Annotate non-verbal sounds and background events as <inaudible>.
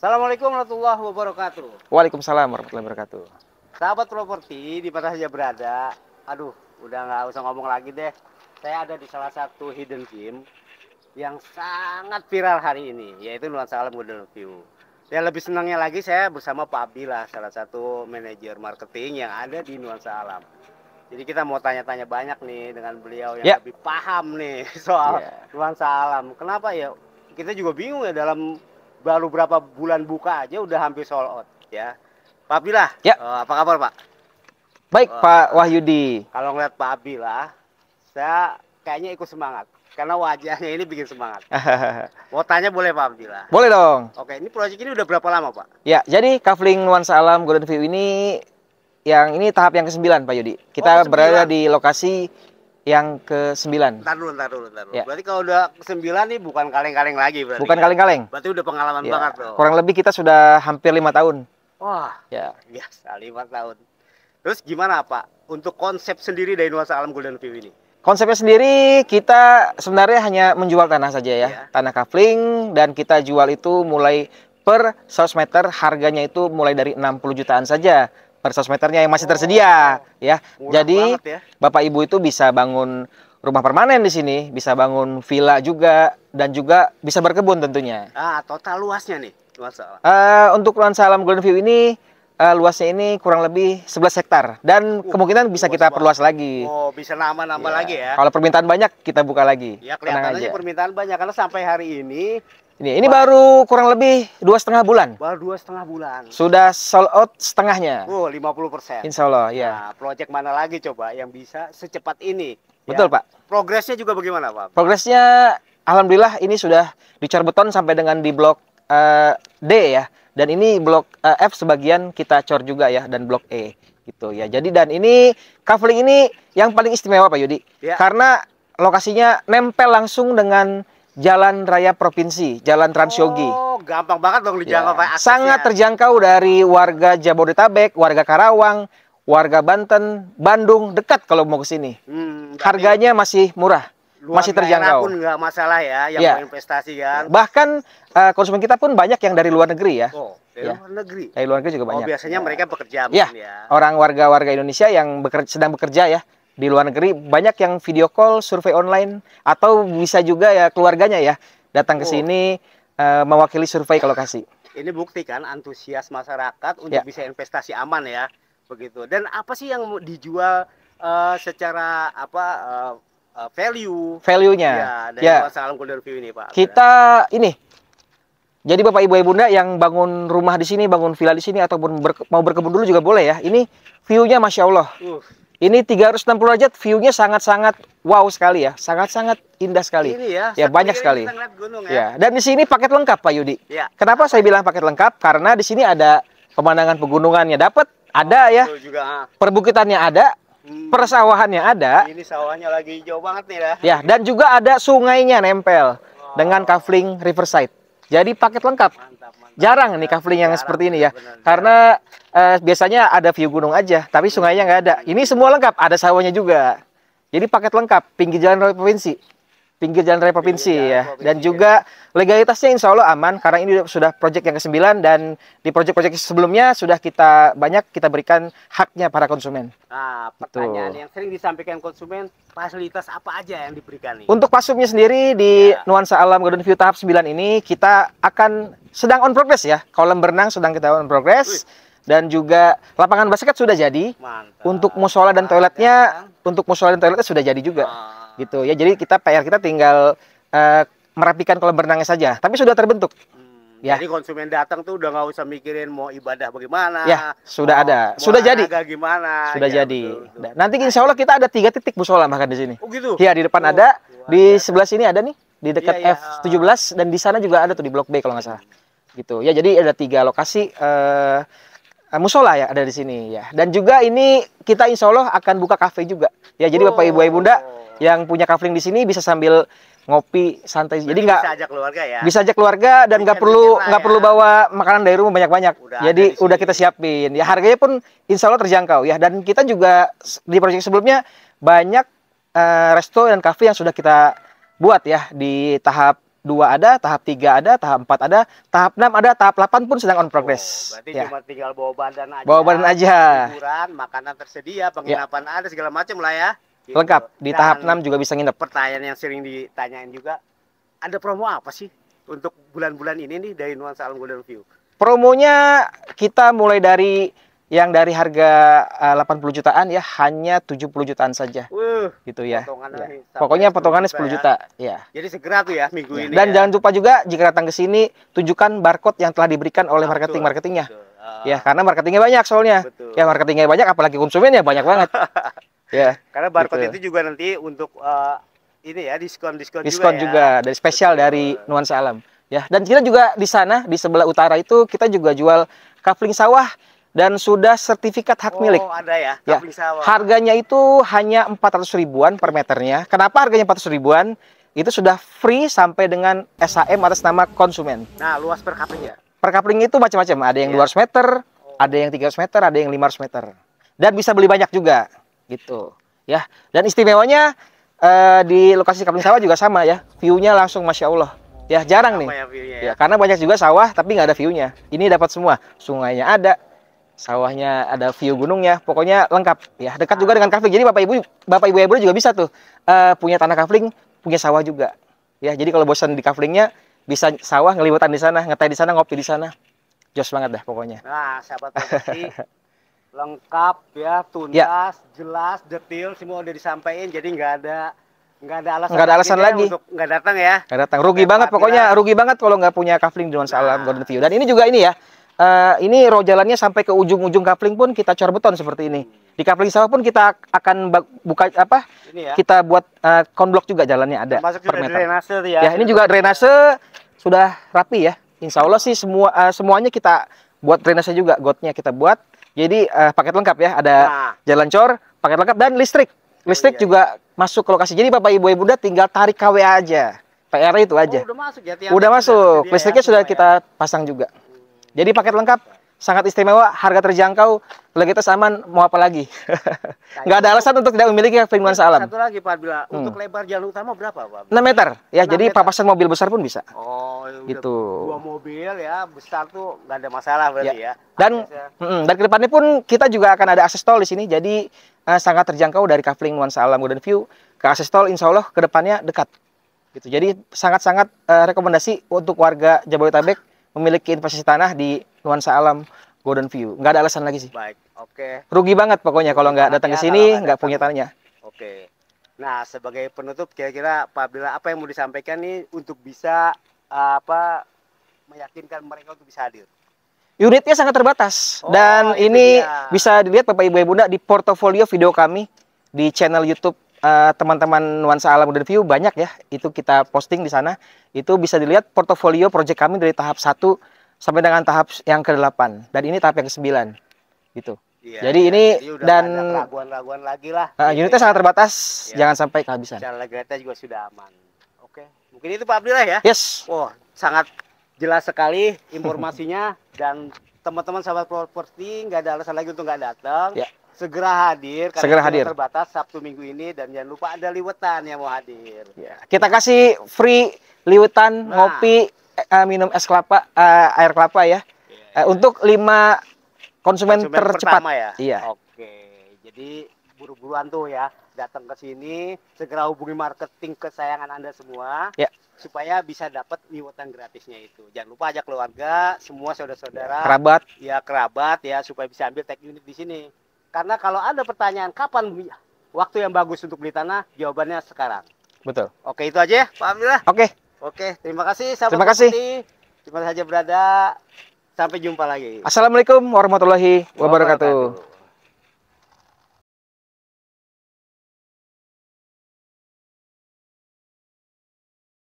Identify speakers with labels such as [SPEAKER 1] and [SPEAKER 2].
[SPEAKER 1] Assalamualaikum warahmatullahi wabarakatuh.
[SPEAKER 2] Waalaikumsalam warahmatullahi wabarakatuh.
[SPEAKER 1] Sahabat properti di mana saja berada, aduh, udah nggak usah ngomong lagi deh. Saya ada di salah satu hidden gem yang sangat viral hari ini, yaitu Nuansa Alam Golden View. Dan lebih senangnya lagi saya bersama Pak lah, salah satu manajer marketing yang ada di Nuansa Alam. Jadi kita mau tanya-tanya banyak nih dengan beliau yang yeah. lebih paham nih <laughs> soal yeah. Nuansa Alam. Kenapa ya? Kita juga bingung ya dalam baru berapa bulan buka aja udah hampir sold out ya. Pak Abdillah, ya. Uh, apa kabar Pak?
[SPEAKER 2] Baik uh, Pak Wahyudi.
[SPEAKER 1] Kalau ngeliat Pak Abdillah, saya kayaknya ikut semangat karena wajahnya ini bikin semangat. <laughs> Mau tanya boleh Pak Abdillah? Boleh dong. Oke, ini proyek ini udah berapa lama Pak?
[SPEAKER 2] Ya, jadi kafling nuansa alam Golden View ini yang ini tahap yang ke-9 Pak Yudi. Kita oh, berada di lokasi yang ke sembilan.
[SPEAKER 1] Ntar dulu, ntar dulu, ntar dulu. Ya. Berarti kalau udah ke sembilan nih bukan kaleng-kaleng lagi berarti. Bukan ya? kaleng-kaleng. Berarti udah pengalaman ya. banget loh. Kurang
[SPEAKER 2] lebih kita sudah hampir lima tahun.
[SPEAKER 1] Wah. Ya. Biasa lima tahun. Terus gimana Pak untuk konsep sendiri dari Nuansa Alam Golden View ini?
[SPEAKER 2] Konsepnya sendiri kita sebenarnya hanya menjual tanah saja ya, ya. tanah kafling dan kita jual itu mulai per 100 meter harganya itu mulai dari 60 jutaan saja per 100 yang masih tersedia oh, ya. Jadi ya. Bapak Ibu itu bisa bangun rumah permanen di sini, bisa bangun villa juga dan juga bisa berkebun tentunya.
[SPEAKER 1] Ah, total luasnya nih, luas
[SPEAKER 2] alam. Uh, eh, untuk luas alam Golden View ini uh, luasnya ini kurang lebih 11 hektar dan uh, kemungkinan bisa kita perluas lagi.
[SPEAKER 1] Oh, bisa nambah-nambah ya. lagi ya. Kalau
[SPEAKER 2] permintaan banyak kita buka lagi. Ya, aja
[SPEAKER 1] permintaan banyak karena sampai hari ini
[SPEAKER 2] ini, ini baru kurang lebih dua setengah bulan.
[SPEAKER 1] Baru dua setengah bulan.
[SPEAKER 2] Sudah sold out setengahnya.
[SPEAKER 1] Oh, puluh persen. Insya
[SPEAKER 2] Allah, ya. Nah,
[SPEAKER 1] proyek mana lagi coba yang bisa secepat ini? Betul, ya? Pak. Progresnya juga bagaimana, Pak?
[SPEAKER 2] Progresnya, Alhamdulillah ini sudah dicor beton sampai dengan di blok uh, D ya. Dan ini blok uh, F sebagian kita cor juga ya, dan blok E gitu ya. Jadi dan ini kafling ini yang paling istimewa Pak Yudi, ya. karena lokasinya nempel langsung dengan Jalan Raya Provinsi, Jalan Transyogi. Oh,
[SPEAKER 1] gampang banget dong dijangkau yeah.
[SPEAKER 2] Pak. Sangat terjangkau dari warga Jabodetabek, warga Karawang, warga Banten, Bandung, dekat kalau mau ke sini. Hmm, Harganya masih murah. Luar masih terjangkau. pun
[SPEAKER 1] nggak masalah ya, yang yeah. investasi kan.
[SPEAKER 2] Bahkan uh, konsumen kita pun banyak yang dari luar negeri ya.
[SPEAKER 1] Oh, dari ya. luar negeri.
[SPEAKER 2] Dari luar negeri juga oh, banyak. Oh, biasanya ya. mereka
[SPEAKER 1] bekerja ya. ya.
[SPEAKER 2] Orang warga-warga Indonesia yang bekerja, sedang bekerja ya, di luar negeri banyak yang video call survei online atau bisa juga ya keluarganya ya datang ke oh. sini oh. uh, mewakili survei ke lokasi.
[SPEAKER 1] ini bukti kan antusias masyarakat untuk ya. bisa investasi aman ya begitu dan apa sih yang dijual uh, secara apa uh, uh, value value-nya ya dari ya. salam golden review ini pak
[SPEAKER 2] kita ini jadi Bapak Ibu ibunda yang bangun rumah di sini, bangun villa di sini ataupun ber, mau berkebun dulu juga boleh ya. Ini view-nya Masya Allah. Uh. Ini 360 derajat view-nya sangat-sangat wow sekali ya, sangat-sangat indah sekali. Ini ya, ya banyak sekali. Gunung ya. ya. Dan di sini paket lengkap Pak Yudi. Ya. Kenapa saya bilang paket lengkap? Karena di sini ada pemandangan pegunungannya dapat, ada oh, ya. Juga. Ah. Perbukitannya ada, hmm. persawahannya ada.
[SPEAKER 1] Ini sawahnya lagi hijau banget nih ya. Ya, dan
[SPEAKER 2] juga ada sungainya nempel oh. dengan Kavling Riverside jadi paket lengkap. Mantap, mantap, jarang nih kafling yang seperti ini ya. Benar, Karena eh, biasanya ada view gunung aja, tapi sungainya nggak ada. Ini semua lengkap, ada sawahnya juga. Jadi paket lengkap, pinggir jalan provinsi pinggir jalan raya provinsi ya. dan ya. juga legalitasnya insya Allah aman karena ini sudah proyek yang ke-9 dan di proyek-proyek sebelumnya sudah kita banyak kita berikan haknya para konsumen.
[SPEAKER 1] Nah, gitu. pertanyaan gitu. yang sering disampaikan konsumen, fasilitas apa aja yang diberikan nih? Untuk
[SPEAKER 2] pasumnya sendiri di ya. Nuansa Alam Garden View tahap 9 ini kita akan sedang on progress ya. Kolam berenang sedang kita on progress. Wih dan juga lapangan basket sudah jadi. Mantap. Untuk musola dan toiletnya, Mantap. untuk musola dan toiletnya sudah jadi juga. Mantap ah gitu ya jadi kita PR kita tinggal uh, merapikan kolam berenangnya saja tapi sudah terbentuk
[SPEAKER 1] hmm, ya. jadi konsumen datang tuh udah nggak usah mikirin mau ibadah bagaimana ya
[SPEAKER 2] sudah mau, ada sudah jadi
[SPEAKER 1] gimana sudah
[SPEAKER 2] ya, jadi betul, betul. Nah, nanti insya Allah kita ada tiga titik musola makan di sini oh gitu ya di depan oh, ada iya, di ada. Iya. sebelah sini ada nih di dekat ya, ya. F17 dan di sana juga ada tuh di blok B kalau nggak salah gitu ya jadi ada tiga lokasi uh, musola ya ada di sini ya dan juga ini kita insya Allah akan buka kafe juga ya jadi oh. bapak ibu ibu bunda yang punya kafling di sini bisa sambil ngopi santai. Jadi nggak bisa ajak keluarga ya. Bisa ajak keluarga dan iya, nggak perlu nggak ya. perlu bawa makanan dari rumah banyak-banyak. Jadi udah kita siapin. Ya harganya pun insya Allah terjangkau ya. Dan kita juga di proyek sebelumnya banyak uh, resto dan kafe yang sudah kita buat ya di tahap dua ada, tahap tiga ada, tahap empat ada, tahap enam ada, tahap delapan pun sedang on oh, progress. Oh, berarti ya. cuma
[SPEAKER 1] tinggal bawa badan aja. Bawa badan aja. Hiburan, makanan tersedia, ya. penginapan ya. ada segala macam lah ya. Gitu. Lengkap. Di Dan tahap 6 juga bisa nginep. Pertanyaan yang sering ditanyain juga, ada promo apa sih untuk bulan-bulan ini nih dari Nuansa Alam Golden View?
[SPEAKER 2] Promonya kita mulai dari yang dari harga eh, delapan 80 jutaan ya hanya 70 jutaan saja. Uh, gitu ya.
[SPEAKER 1] ya. Pokoknya potongannya 10 juta, ya. ya. Jadi segera tuh ya minggu ya. ini. Dan ya. jangan
[SPEAKER 2] lupa juga jika datang ke sini tunjukkan barcode yang telah diberikan oleh ah, marketing-marketingnya. Ah. ya, karena marketingnya banyak soalnya. Betul. Ya marketingnya banyak apalagi konsumennya banyak banget. <laughs> Ya. Yeah. Karena barcode gitu. itu
[SPEAKER 1] juga nanti untuk uh, ini ya diskon-diskon Diskon juga, ya. juga
[SPEAKER 2] dari spesial Betul. dari Nuansa Alam. Ya, dan kita juga di sana di sebelah utara itu kita juga jual kafling sawah dan sudah sertifikat hak oh, milik. ada ya, ya. sawah. Harganya itu hanya 400 ribuan per meternya. Kenapa harganya 400 ribuan? Itu sudah free sampai dengan SHM atas nama konsumen.
[SPEAKER 1] Nah, luas per kapling ya?
[SPEAKER 2] Per kapling itu macam-macam. Ada yang yeah. 200 meter, oh. ada yang 300 meter, ada yang 500 meter. Dan bisa beli banyak juga gitu ya dan istimewanya uh, di lokasi Kampung Sawah juga sama ya viewnya langsung masya Allah ya jarang nih ya, ya. ya karena banyak juga sawah tapi nggak ada viewnya ini dapat semua sungainya ada sawahnya ada view gunungnya pokoknya lengkap ya dekat juga dengan kafling jadi bapak ibu bapak ibu ibu juga bisa tuh uh, punya tanah kafling punya sawah juga ya jadi kalau bosan di kaflingnya bisa sawah ngelibatan di sana ngeteh di sana ngopi di sana jos banget dah pokoknya
[SPEAKER 1] nah sahabat <laughs> lengkap ya tuntas ya. jelas detail semua udah disampaikan jadi nggak ada nggak ada alasan nggak ada alasan lagi, ya lagi. untuk nggak datang ya
[SPEAKER 2] nggak datang rugi banget pokoknya rugi banget kalau nggak punya kafling dengan nah. salam Golden View dan ini juga ini ya uh, ini roh jalannya sampai ke ujung-ujung kafling pun kita cor beton seperti ini hmm. di kafling sawah pun kita akan buka apa ini ya. kita buat uh, eh, konblok juga jalannya ada Masuk per meter drainase ya. ya ini juga drainase sudah rapi ya Insya Allah sih semua uh, semuanya kita buat drainase juga gotnya kita buat jadi uh, paket lengkap ya, ada nah. jalan cor, paket lengkap dan listrik. Listrik oh, iya, juga iya. masuk ke lokasi. Jadi Bapak Ibu Ibu tinggal tarik KWA aja. PR itu oh, aja. Oh, udah masuk ya Udah masuk. Listriknya sudah ya. kita pasang juga. Jadi paket lengkap sangat istimewa, harga terjangkau, legitas aman, mau apa lagi? Nah, <laughs> Nggak ada nah, alasan untuk tidak memiliki hak nuansa alam. Satu
[SPEAKER 1] lagi Pak Bila, hmm. untuk lebar jalur utama berapa Pak? 6
[SPEAKER 2] meter, ya 6 jadi meter. papasan mobil besar pun bisa.
[SPEAKER 1] Oh, ya gitu. Dua mobil ya, besar tuh nggak ada masalah berarti ya. ya.
[SPEAKER 2] Dan, Aksesnya. mm, dan depannya pun kita juga akan ada akses tol di sini, jadi eh, sangat terjangkau dari Kafling Nuansa Alam Golden View ke akses tol insya Allah ke depannya dekat. Gitu. Jadi sangat-sangat uh, rekomendasi untuk warga Jabodetabek memiliki investasi tanah di nuansa alam Golden View. Nggak ada alasan lagi sih. Baik, oke. Okay. Rugi banget pokoknya kalau nggak datang ke sini, nggak punya tanahnya.
[SPEAKER 1] Oke. Okay. Nah, sebagai penutup kira-kira Pak Bila apa yang mau disampaikan nih untuk bisa uh, apa meyakinkan mereka untuk bisa hadir?
[SPEAKER 2] Unitnya sangat terbatas oh, dan ini dia. bisa dilihat Bapak Ibu Ibu Bunda di portofolio video kami di channel YouTube Eh, teman-teman uh, nuansa alam udah view banyak ya itu kita posting di sana itu bisa dilihat portofolio proyek kami dari tahap 1 sampai dengan tahap yang ke-8 dan ini tahap yang ke-9 gitu Iya, jadi ya, ini jadi dan
[SPEAKER 1] raguan-raguan lagi lah. Uh, unitnya
[SPEAKER 2] sangat terbatas, iya. jangan sampai kehabisan.
[SPEAKER 1] Secara kereta juga sudah aman. Oke, mungkin itu Pak Abdillah ya. Yes. Wow, sangat jelas sekali informasinya dan teman-teman sahabat properti nggak ada alasan lagi untuk nggak datang. Yeah segera hadir karena segera hadir terbatas Sabtu minggu ini dan jangan lupa ada liwetan yang mau hadir ya.
[SPEAKER 2] kita kasih free liwetan nah. ngopi uh, minum es kelapa uh, air kelapa ya, ya, ya. Uh, untuk lima konsumen, konsumen tercepat ya iya
[SPEAKER 1] oke jadi buru-buruan tuh ya datang ke sini segera hubungi marketing kesayangan anda semua ya. supaya bisa dapat liwetan gratisnya itu jangan lupa ajak keluarga semua saudara-saudara kerabat ya kerabat ya supaya bisa ambil tag unit di sini karena kalau ada pertanyaan kapan waktu yang bagus untuk beli tanah, jawabannya sekarang. Betul. Oke, itu aja ya, Pak Alhamdulillah. Ya? Oke. Oke, terima kasih sahabat Terima kasih. Cuma saja berada. Sampai jumpa lagi.
[SPEAKER 2] Assalamualaikum warahmatullahi wabarakatuh. wabarakatuh.